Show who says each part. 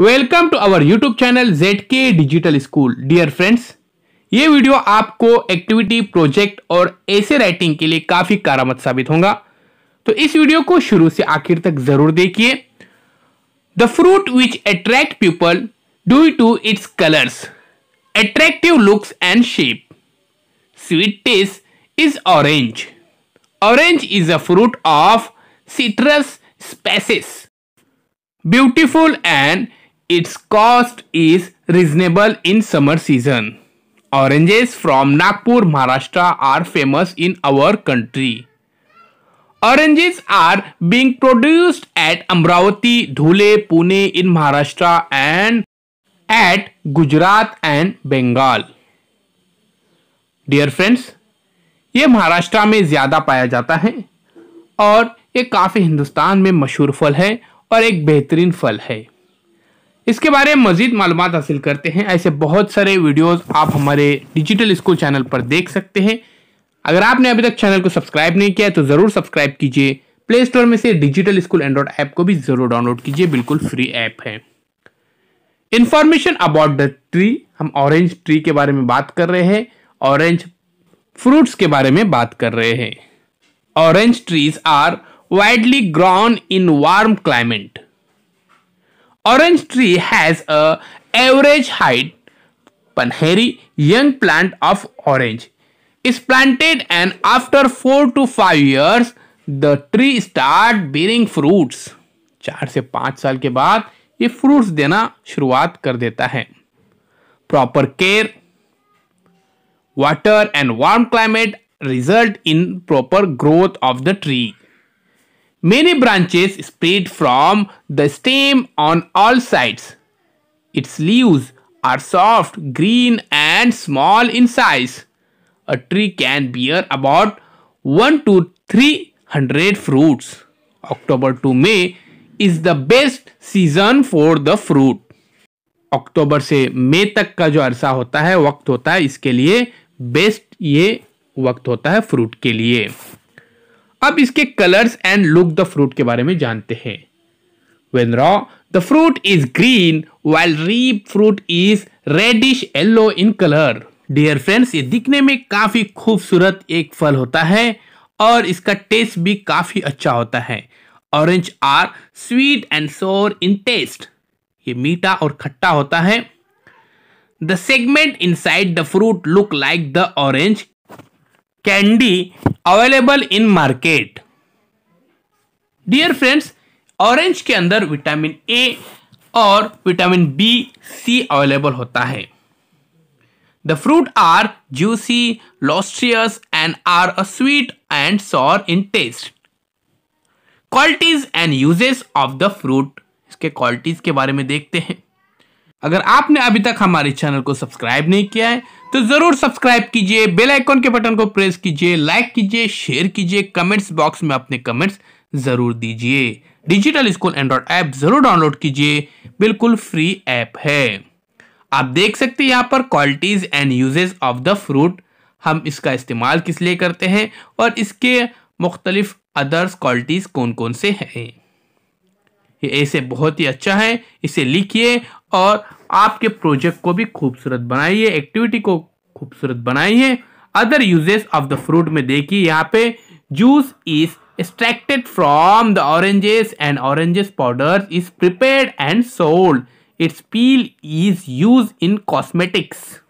Speaker 1: Welcome to our YouTube channel Z K digital school dear friends ये video आपको activity project और ऐसे writing के लिए काफ़ी कारामत साबित होगा तो इस वीडियो को शुरू से आखिर तक जरूर देखिए the fruit which attract people due to its colours attractive looks and shape sweet taste is orange orange is a fruit of citrus species beautiful and Its cost is reasonable in summer season. Oranges from Nagpur, Maharashtra are famous in our country. Oranges are being produced at Amravati, Dhule, Pune in Maharashtra and at Gujarat and Bengal. Dear friends ये महाराष्ट्र में ज़्यादा पाया जाता है और ये काफ़ी हिंदुस्तान में मशहूर फल है और एक बेहतरीन फल है इसके बारे में मजीद मालूम हासिल करते हैं ऐसे बहुत सारे वीडियोस आप हमारे डिजिटल स्कूल चैनल पर देख सकते हैं अगर आपने अभी तक चैनल को सब्सक्राइब नहीं किया है तो ज़रूर सब्सक्राइब कीजिए प्ले स्टोर में से डिजिटल स्कूल एंड्रॉइड ऐप को भी ज़रूर डाउनलोड कीजिए बिल्कुल फ्री ऐप है इंफॉर्मेशन अबाउट द ट्री हम ऑरेंज ट्री के बारे में बात कर रहे हैं ऑरेंज फ्रूट्स के बारे में बात कर रहे हैं orange trees are widely grown in warm climate orange tree has a average height पनहेरी young plant of orange is planted and after four to five years the tree start bearing fruits चार से पांच साल के बाद ये fruits देना शुरुआत कर देता है proper care water and warm climate result in proper growth of the tree Many branches spread from the stem on all sides. Its leaves are soft, green and small in size. A tree can bear about 1 to 300 fruits. October to May is the best season for the fruit. अक्टूबर से मई तक का जो अरसा होता है वक्त होता है इसके लिए बेस्ट ये वक्त होता है फ्रूट के लिए अब इसके colours and look the fruit के बारे में जानते हैं when raw the fruit is green while ripe fruit is reddish yellow in colour dear friends ये दिखने में काफी खूबसूरत एक फल होता है और इसका टेस्ट भी काफी अच्छा होता है ऑरेंज आर स्वीट एंड सोर इन टेस्ट ये मीठा और खट्टा होता है the segment inside the fruit look like the orange candy available in market dear friends orange के अंदर विटामिन ए और विटामिन बी सी अवेलेबल होता है the fruit are juicy lustrous and are a sweet and sour in taste qualities and uses of the fruit इसके qualities के बारे में देखते हैं अगर आपने अभी तक हमारे चैनल को सब्सक्राइब नहीं किया है तो ज़रूर सब्सक्राइब कीजिए बेल आइकॉन के बटन को प्रेस कीजिए लाइक कीजिए शेयर कीजिए कमेंट्स बॉक्स में अपने कमेंट्स ज़रूर दीजिए डिजिटल स्कूल एंड्रॉइड ऐप ज़रूर डाउनलोड कीजिए बिल्कुल फ्री ऐप है आप देख सकते हैं यहाँ पर qualities and uses of the fruit हम इसका इस्तेमाल किस लिए करते हैं और इसके मुख्तलिफ अदर्स क्वालिटीज़ कौन कौन से हैं ये ऐसे बहुत ही अच्छा है इसे लिखिए और आपके प्रोजेक्ट को भी खूबसूरत बनाइए एक्टिविटी को खूबसूरत बनाइए other uses of the fruit में देखिए यहाँ पे juice is extracted from the oranges and oranges powder is prepared and sold its peel is use in cosmetics